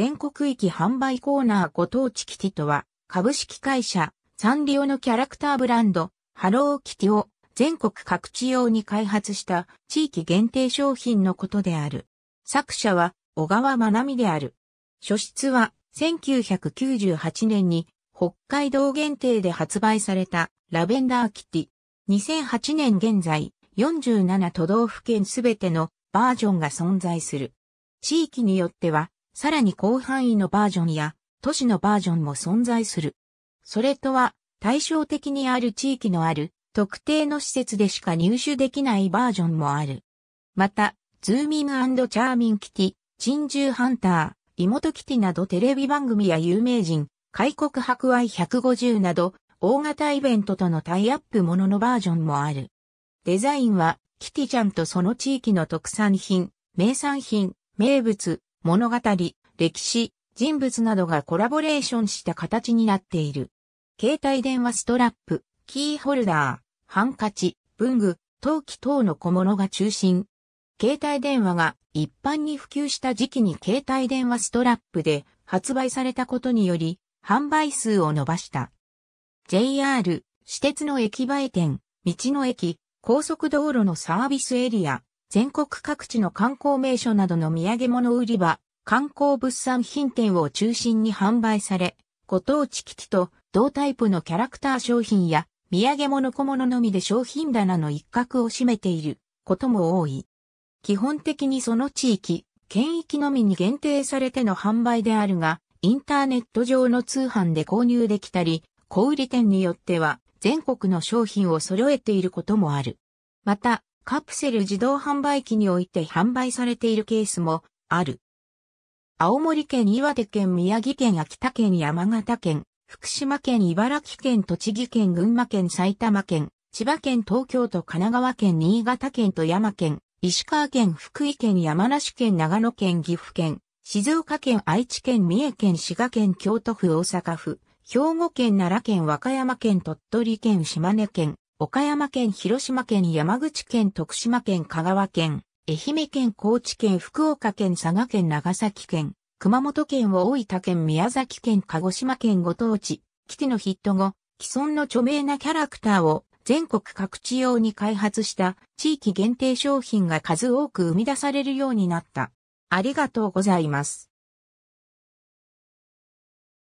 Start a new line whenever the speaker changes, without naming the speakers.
全国域販売コーナーご当地キティとは、株式会社、サンリオのキャラクターブランド、ハローキティを全国各地用に開発した地域限定商品のことである。作者は小川真奈美である。書室は1998年に北海道限定で発売されたラベンダーキティ。2008年現在47都道府県すべてのバージョンが存在する。地域によってはさらに広範囲のバージョンや都市のバージョンも存在する。それとは対照的にある地域のある特定の施設でしか入手できないバージョンもある。また、ズーミングチャーミンキティ、珍獣ハンター、リモトキティなどテレビ番組や有名人、開国博愛150など、大型イベントとのタイアップもののバージョンもある。デザインは、キティちゃんとその地域の特産品、名産品、名物、物語、歴史、人物などがコラボレーションした形になっている。携帯電話ストラップ、キーホルダー、ハンカチ、文具、陶器等の小物が中心。携帯電話が一般に普及した時期に携帯電話ストラップで発売されたことにより販売数を伸ばした。JR、私鉄の駅前店、道の駅、高速道路のサービスエリア、全国各地の観光名所などの土産物売り場、観光物産品店を中心に販売され、ご当地機器と同タイプのキャラクター商品や土産物小物のみで商品棚の一角を占めていることも多い。基本的にその地域、県域のみに限定されての販売であるが、インターネット上の通販で購入できたり、小売店によっては全国の商品を揃えていることもある。また、カプセル自動販売機において販売されているケースもある。青森県、岩手県、宮城県、秋田県、山形県、福島県、茨城県、栃木県、群馬県、埼玉県、千葉県、東京都、神奈川県、新潟県、富山県、石川県、福井県、山梨県、長野県、岐阜県、静岡県、愛知県、三重県、滋賀県、京都府、大阪府、兵庫県、奈良県、和歌山県、鳥取県、島根県、岡山県、広島県、山口県、徳島県、香川県、愛媛県、高知県、福岡県、佐賀県、長崎県、熊本県を大分県、宮崎県、鹿児島県、ご当地、基地のヒット後、既存の著名なキャラクターを全国各地用に開発した地域限定商品が数多く生み出されるようになった。ありがとうございます。